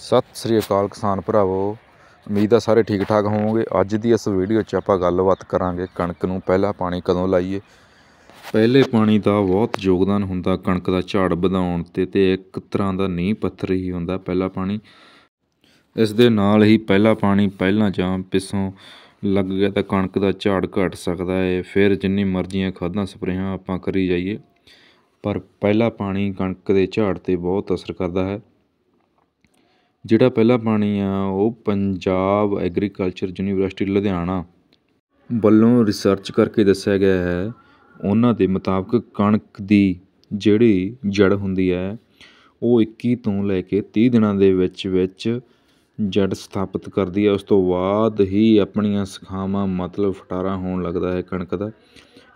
ਸਤਿ ਸ੍ਰੀ ਅਕਾਲ ਕਿਸਾਨ ਭਰਾਵੋ ਉਮੀਦ ਆ ਸਾਰੇ ਠੀਕ ਠਾਕ ਹੋਵੋਗੇ ਅੱਜ ਦੀ ਇਸ ਵੀਡੀਓ 'ਚ ਆਪਾਂ ਗੱਲਬਾਤ ਕਰਾਂਗੇ ਕਣਕ ਨੂੰ ਪਹਿਲਾ ਪਾਣੀ ਕਦੋਂ ਲਾਈਏ ਪਹਿਲੇ ਪਾਣੀ ਦਾ ਬਹੁਤ ਯੋਗਦਾਨ ਹੁੰਦਾ ਕਣਕ ਦਾ ਝਾੜ ਵਧਾਉਣ ਤੇ ਤੇ ਇੱਕ ਤਰ੍ਹਾਂ ਦਾ ਨੀਂਹ ਪੱਥਰ ਹੀ ਹੁੰਦਾ ਪਹਿਲਾ ਪਾਣੀ ਇਸ ਦੇ ਨਾਲ ਹੀ ਪਹਿਲਾ ਪਾਣੀ ਪਹਿਲਾਂ ਜਾਂ ਪਿਸੋਂ ਲੱਗ ਗਿਆ ਤਾਂ ਕਣਕ ਦਾ ਝਾੜ ਘਟ ਸਕਦਾ ਹੈ ਫਿਰ ਜਿੰਨੀ ਮਰਜ਼ੀਆਂ ਖਾਦਾਂ ਸਪਰੇਹਾਂ ਆਪਾਂ ਕਰੀ ਜਾਈਏ ਪਰ ਪਹਿਲਾ ਪਾਣੀ ਕਣਕ ਦੇ ਝਾੜ ਤੇ ਬਹੁਤ ਅਸਰ ਕਰਦਾ ਹੈ ਜਿਹੜਾ ਪਹਿਲਾ ਪਾਣੀ ਆ ਉਹ ਪੰਜਾਬ ਐਗਰੀਕਲਚਰ ਯੂਨੀਵਰਸਿਟੀ ਲੁਧਿਆਣਾ ਵੱਲੋਂ ਰਿਸਰਚ ਕਰਕੇ ਦੱਸਿਆ ਗਿਆ ਹੈ ਉਹਨਾਂ ਦੇ ਮੁਤਾਬਕ ਕਣਕ ਦੀ ਜਿਹੜੀ ਜੜ ਹੁੰਦੀ ਹੈ ਉਹ 21 ਤੋਂ ਲੈ ਕੇ 30 ਦਿਨਾਂ ਦੇ ਵਿੱਚ ਵਿੱਚ ਜੜ ਸਥਾਪਿਤ ਕਰਦੀ ਹੈ ਉਸ ਤੋਂ ਬਾਅਦ ਹੀ ਆਪਣੀਆਂ ਸਖਾਵਾਂ ਮਤਲਬ ਫਟਾਰਾ ਹੋਣ ਲੱਗਦਾ ਹੈ ਕਣਕ ਦਾ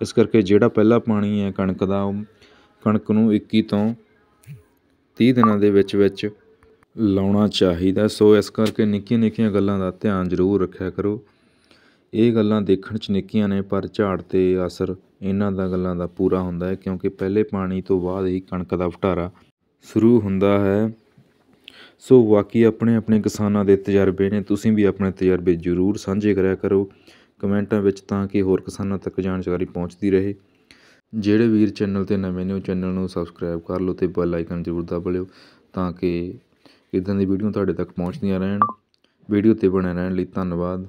ਇਸ ਕਰਕੇ ਜਿਹੜਾ ਪਹਿਲਾ ਪਾਣੀ ਹੈ ਕਣਕ ਦਾ ਕਣਕ ਨੂੰ 21 ਤੋਂ 30 ਦਿਨਾਂ ਦੇ ਵਿੱਚ ਵਿੱਚ ਲਾਉਣਾ ਚਾਹੀਦਾ ਸੋ ਇਸ ਕਰਕੇ ਨਿੱਕੀਆਂ ਨਿੱਕੀਆਂ ਗੱਲਾਂ ਦਾ ਧਿਆਨ ਜ਼ਰੂਰ ਰੱਖਿਆ ਕਰੋ ਇਹ ਗੱਲਾਂ ਦੇਖਣ 'ਚ ਨਿੱਕੀਆਂ ਨੇ ਪਰ ਝਾੜ ਤੇ ਅਸਰ ਇਹਨਾਂ ਦਾ ਗੱਲਾਂ ਦਾ ਪੂਰਾ ਹੁੰਦਾ ਹੈ ਕਿਉਂਕਿ ਪਹਿਲੇ ਪਾਣੀ ਤੋਂ ਬਾਅਦ ਹੀ ਕਣਕ ਦਾ ਫਟਾਰਾ ਸ਼ੁਰੂ ਹੁੰਦਾ ਹੈ ਸੋ ਵਾਕੀ ਆਪਣੇ ਆਪਣੇ ਕਿਸਾਨਾਂ ਦੇ ਤਜਰਬੇ ਨੇ ਤੁਸੀਂ ਵੀ ਆਪਣੇ ਤਜਰਬੇ ਜ਼ਰੂਰ ਸਾਂਝੇ ਕਰਿਆ ਕਰੋ ਕਮੈਂਟਾਂ ਵਿੱਚ ਤਾਂ ਕਿ ਹੋਰ ਕਿਸਾਨਾਂ ਤੱਕ ਜਾਣਕਾਰੀ ਪਹੁੰਚਦੀ ਰਹੇ ਜਿਹੜੇ ਵੀਰ ਚੈਨਲ ਤੇ ਨਵੇਂ ਨੇ ਉਹ ਚੈਨਲ ਨੂੰ ਸਬਸਕ੍ਰਾਈਬ ਕਰ ਲਓ ਤੇ ਬੈਲ ਆਈਕਨ ਜ਼ਰੂਰ ਦਬਾ ਲਿਓ ਤਾਂ ਕਿ ਇਦਾਂ ਦੀ ਵੀਡੀਓ ਤੁਹਾਡੇ ਤੱਕ ਪਹੁੰਚਦੀਆਂ ਰਹਿਣ ਵੀਡੀਓ 'ਤੇ ਬਣੇ ਰਹਿਣ ਲਈ ਧੰਨਵਾਦ